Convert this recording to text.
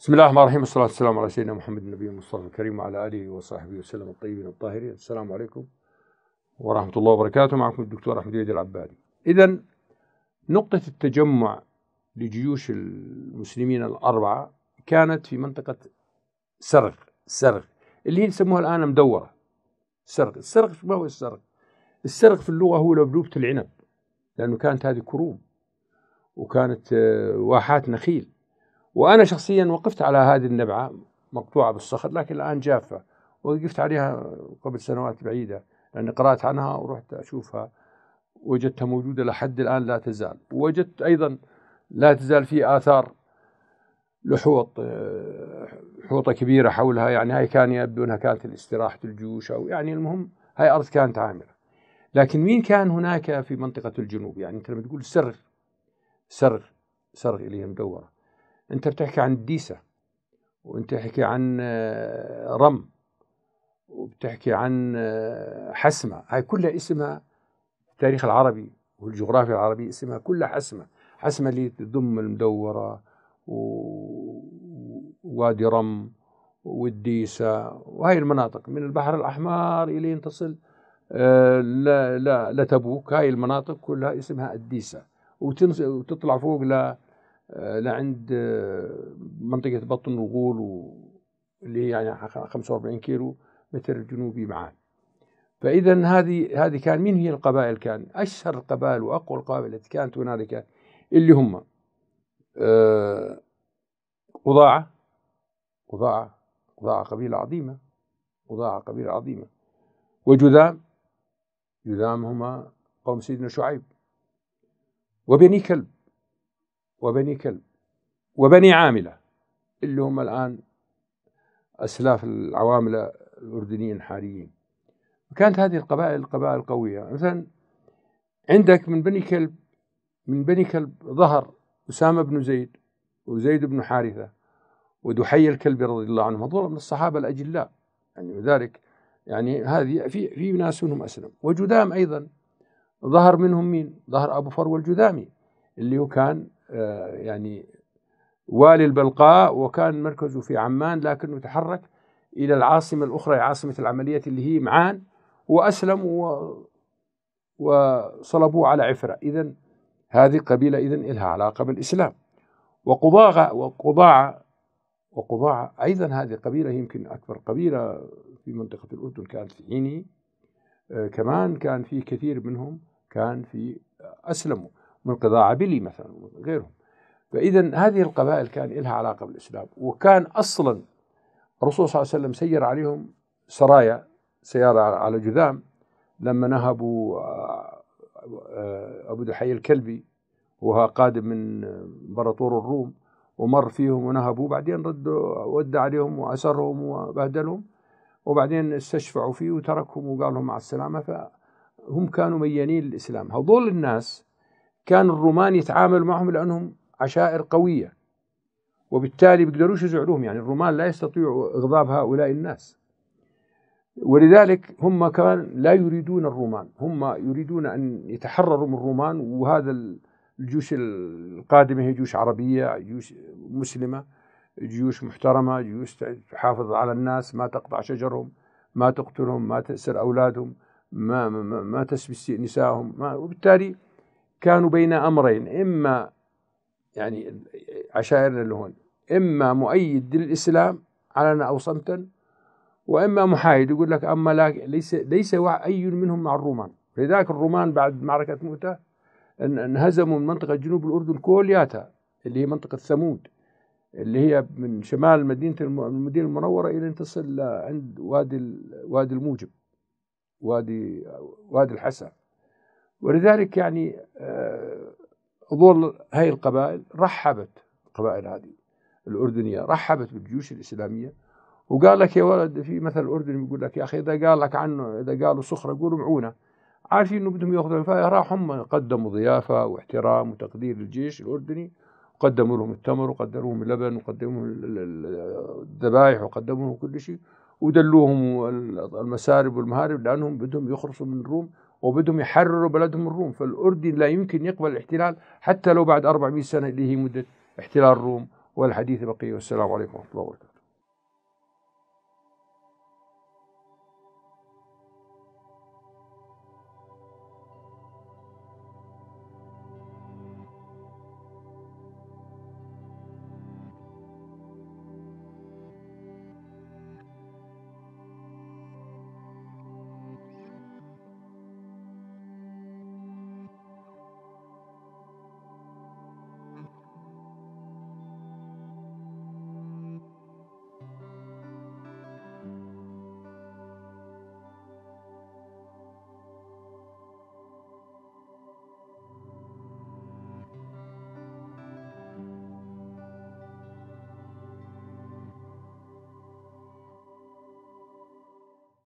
بسم الله الرحمن الرحيم والصلاة والسلام على سيدنا محمد النبي المصطفى الكريم وعلى آله وصحبه وسلم الطيبين الطاهرين السلام عليكم ورحمة الله وبركاته معكم الدكتور أحمد يد العبادي إذا نقطة التجمع لجيوش المسلمين الأربعة كانت في منطقة سرغ سرغ اللي هي يسموها الآن مدورة سرغ السرغ ما هو السرغ السرغ في اللغة هو لبلوبة العنب لأنه كانت هذه كروم وكانت آه، واحات نخيل وأنا شخصيا وقفت على هذه النبعة مقطوعة بالصخر لكن الآن جافة وقفت عليها قبل سنوات بعيدة لأني قرأت عنها ورحت أشوفها وجدتها موجودة لحد الآن لا تزال وجدت أيضا لا تزال في آثار لحوط حوطة كبيرة حولها يعني هاي كان يبدو أنها كانت الاستراحة الجيوش أو يعني المهم هاي أرض كانت عامرة لكن مين كان هناك في منطقة الجنوب يعني أنت لما تقول سر سر سر اللي هي مدورة انت بتحكي عن الديسه وانت بتحكي عن آه، رم وبتحكي عن آه، حسمه هاي كلها اسمها التاريخ العربي والجغرافيا العربية اسمها كلها حسمة حسمة اللي تضم المدورة ووادي رم والديسة وهي المناطق من البحر الأحمر إلى أن تصل آه، لتبوك هاي المناطق كلها اسمها الديسة وتطلع فوق آه، لعند آه، منطقة بطن وغول اللي هي يعني 45 كيلو متر جنوبي معان فإذا هذه هذه كان مين هي القبائل كان أشهر القبائل وأقوى القبائل التي كانت هنالك اللي هم آه، قضاعة قضاعة قضاعة قبيلة عظيمة قضاعة قبيلة عظيمة وجذام جذام هما قوم سيدنا شعيب وبني كلب وبني كلب وبني عاملة اللي هم الآن أسلاف العواملة الأردنيين الحاليين كانت هذه القبائل قبائل قوية يعني مثلا عندك من بني كلب من بني كلب ظهر أسامة بن زيد وزيد بن حارثة ودحي الكلبي رضي الله عنهم هذول من الصحابة الأجلاء يعني لذلك يعني هذه في في ناس منهم أسلم وجدام أيضا ظهر منهم مين؟ ظهر أبو فرو الجذامي اللي هو كان آه، يعني والي البلقاء وكان مركزه في عمان لكنه تحرك إلى العاصمة الأخرى عاصمة العملية اللي هي معان وأسلم و وصلبوه على عفرة إذا هذه قبيلة إذا لها علاقة بالإسلام وقضاغة وقضاعة وقضاعة أيضا هذه قبيلة يمكن أكبر قبيلة في منطقة الأردن كانت في عيني آه، كمان كان في كثير منهم كان في آه، أسلموا من قضاء عبيلي مثلا وغيرهم فإذا هذه القبائل كان لها علاقة بالإسلام وكان أصلا الرسول صلى الله عليه وسلم سير عليهم سرايا سيارة على جذام لما نهبوا آه، أبو دحي الكلبي وهو قادم من امبراطور الروم ومر فيهم ونهبوا بعدين ردوا ودى عليهم وأسرهم وبهدلهم وبعدين استشفعوا فيه وتركهم وقال لهم مع السلامة فهم كانوا ميانين للإسلام هذول الناس كان الرومان يتعامل معهم لانهم عشائر قويه وبالتالي بيقدروش يزعلوهم يعني الرومان لا يستطيعوا اغضاب هؤلاء الناس ولذلك هم كان لا يريدون الرومان هم يريدون ان يتحرروا من الرومان وهذا الجيوش القادمه هي جيوش عربيه جيوش مسلمه جيوش محترمه جيوش تحافظ على الناس ما تقطع شجرهم ما تقتلهم ما تأسر اولادهم ما ما, ما تسبي نسائهم وبالتالي كانوا بين امرين اما يعني عشائرنا اللي هون اما مؤيد للاسلام علنا او صمتا واما محايد يقول لك اما لا ليس ليس اي منهم مع الرومان لذلك الرومان بعد معركه مؤته انهزموا من منطقه جنوب الاردن كلياتها اللي هي منطقه ثمود اللي هي من شمال مدينه المدينه المنوره الى ان تصل عند وادي وادي الموجب وادي وادي الحسا ولذلك يعني آه، ظل هاي القبائل رحبت القبائل هذه الأردنية رحبت بالجيوش الإسلامية وقال لك يا ولد في مثل أردني بيقول لك يا أخي إذا قال لك عنه إذا قالوا سخرة قولوا معونة عارفين انه بدهم ياخذوا الفائده راح هم قدموا ضيافه واحترام وتقدير للجيش الاردني وقدموا لهم التمر وقدموا لهم اللبن وقدموا لهم الذبائح وقدموا لهم كل شيء ودلوهم المسارب والمهارب لانهم بدهم يخلصوا من الروم وبدهم يحرروا بلدهم الروم فالأردن لا يمكن يقبل الاحتلال حتى لو بعد 400 سنة اللي هي مدة احتلال الروم والحديث بقية والسلام عليكم ورحمة الله وبركاته